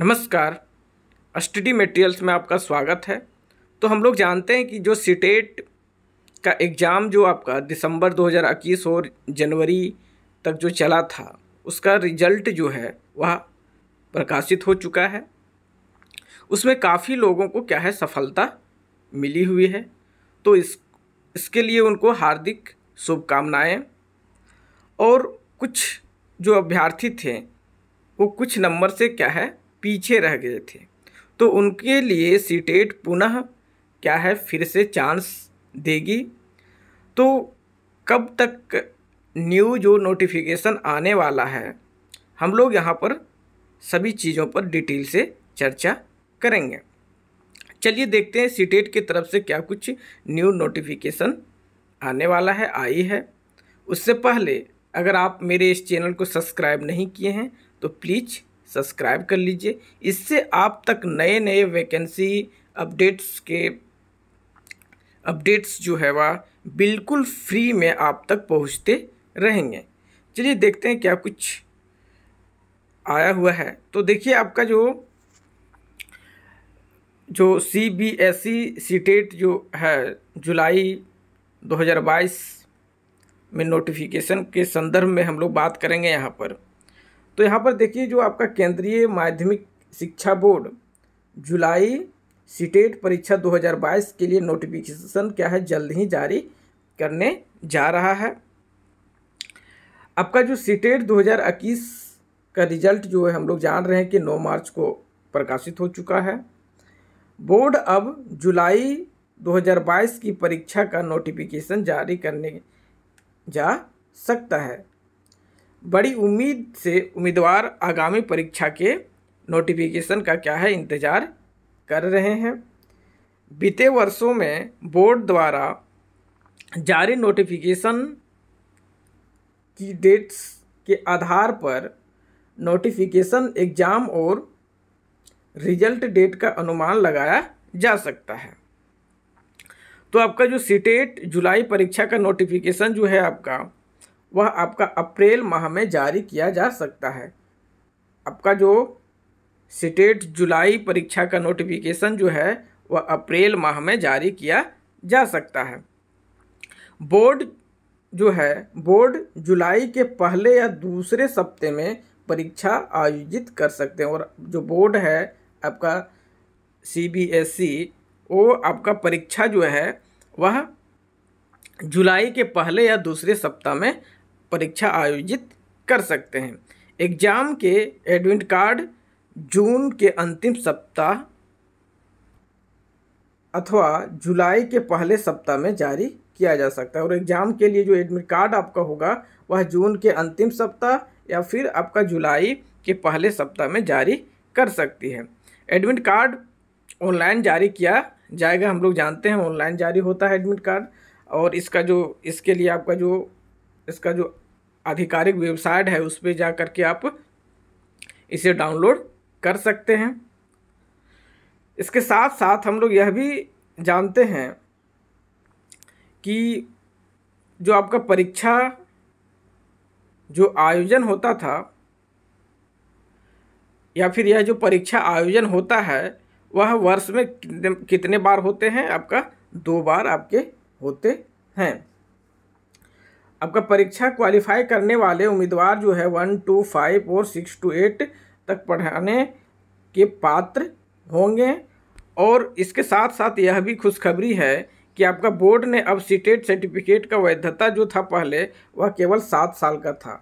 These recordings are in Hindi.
नमस्कार स्टडी मटेरियल्स में आपका स्वागत है तो हम लोग जानते हैं कि जो सीटेट e का एग्ज़ाम जो आपका दिसंबर 2021 और जनवरी तक जो चला था उसका रिजल्ट जो है वह प्रकाशित हो चुका है उसमें काफ़ी लोगों को क्या है सफलता मिली हुई है तो इस इसके लिए उनको हार्दिक शुभकामनाएँ और कुछ जो अभ्यर्थी थे वो कुछ नंबर से क्या है पीछे रह गए थे तो उनके लिए सीटेट पुनः क्या है फिर से चांस देगी तो कब तक न्यू जो नोटिफिकेशन आने वाला है हम लोग यहाँ पर सभी चीज़ों पर डिटेल से चर्चा करेंगे चलिए देखते हैं सीटेट की तरफ से क्या कुछ न्यू नोटिफिकेशन आने वाला है आई है उससे पहले अगर आप मेरे इस चैनल को सब्सक्राइब नहीं किए हैं तो प्लीज़ सब्सक्राइब कर लीजिए इससे आप तक नए नए वैकेंसी अपडेट्स के अपडेट्स जो है वह बिल्कुल फ्री में आप तक पहुंचते रहेंगे चलिए देखते हैं क्या कुछ आया हुआ है तो देखिए आपका जो जो C B S E CTET जो है जुलाई 2022 में नोटिफिकेशन के संदर्भ में हम लोग बात करेंगे यहाँ पर तो यहाँ पर देखिए जो आपका केंद्रीय माध्यमिक शिक्षा बोर्ड जुलाई सीटेट परीक्षा 2022 के लिए नोटिफिकेशन क्या है जल्द ही जारी करने जा रहा है आपका जो सीटेट 2021 का रिजल्ट जो है हम लोग जान रहे हैं कि 9 मार्च को प्रकाशित हो चुका है बोर्ड अब जुलाई 2022 की परीक्षा का नोटिफिकेशन जारी करने जा सकता है बड़ी उम्मीद से उम्मीदवार आगामी परीक्षा के नोटिफिकेशन का क्या है इंतज़ार कर रहे हैं बीते वर्षों में बोर्ड द्वारा जारी नोटिफिकेशन की डेट्स के आधार पर नोटिफिकेशन एग्ज़ाम और रिजल्ट डेट का अनुमान लगाया जा सकता है तो आपका जो सीटेट e जुलाई परीक्षा का नोटिफिकेशन जो है आपका वह आपका अप्रैल माह में जारी किया जा सकता है आपका जो स्टेट जुलाई परीक्षा का नोटिफिकेशन जो है वह अप्रैल माह में जारी किया जा सकता है बोर्ड जो है बोर्ड जुलाई के पहले या दूसरे सप्ते में परीक्षा आयोजित कर सकते हैं और जो बोर्ड है आपका सी बी एस सी वो आपका परीक्षा जो है वह जुलाई के पहले या दूसरे सप्ताह में परीक्षा आयोजित कर सकते हैं एग्जाम के एडमिट कार्ड जून के अंतिम सप्ताह अथवा जुलाई के पहले सप्ताह में जारी किया जा सकता है और एग्ज़ाम के लिए जो एडमिट कार्ड आपका होगा वह जून के अंतिम सप्ताह या फिर आपका जुलाई के पहले सप्ताह में जारी कर सकती है एडमिट कार्ड ऑनलाइन जारी किया जाएगा हम लोग जानते हैं ऑनलाइन जारी होता है एडमिट कार्ड और इसका जो इसके लिए आपका जो इसका जो आधिकारिक वेबसाइट है उस पर जा कर के आप इसे डाउनलोड कर सकते हैं इसके साथ साथ हम लोग यह भी जानते हैं कि जो आपका परीक्षा जो आयोजन होता था या फिर यह जो परीक्षा आयोजन होता है वह वर्ष में कितने बार होते हैं आपका दो बार आपके होते हैं आपका परीक्षा क्वालिफाई करने वाले उम्मीदवार जो है वन टू फाइव और सिक्स टू एट तक पढ़ाने के पात्र होंगे और इसके साथ साथ यह भी खुशखबरी है कि आपका बोर्ड ने अब सीटेट सर्टिफिकेट e का वैधता जो था पहले वह केवल सात साल का था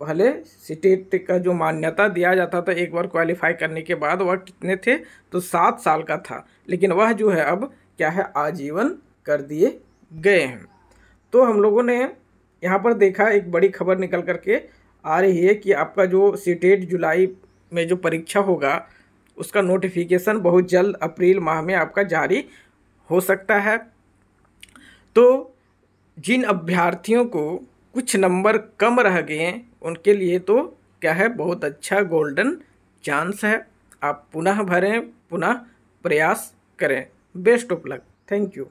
पहले सीटेट e का जो मान्यता दिया जाता था एक बार क्वालिफाई करने के बाद वह कितने थे तो सात साल का था लेकिन वह जो है अब क्या है आजीवन कर दिए गए हैं तो हम लोगों ने यहाँ पर देखा एक बड़ी खबर निकल करके आ रही है कि आपका जो सीटेट जुलाई में जो परीक्षा होगा उसका नोटिफिकेशन बहुत जल्द अप्रैल माह में आपका जारी हो सकता है तो जिन अभ्यर्थियों को कुछ नंबर कम रह गए हैं उनके लिए तो क्या है बहुत अच्छा गोल्डन चांस है आप पुनः भरें पुनः प्रयास करें best of luck thank you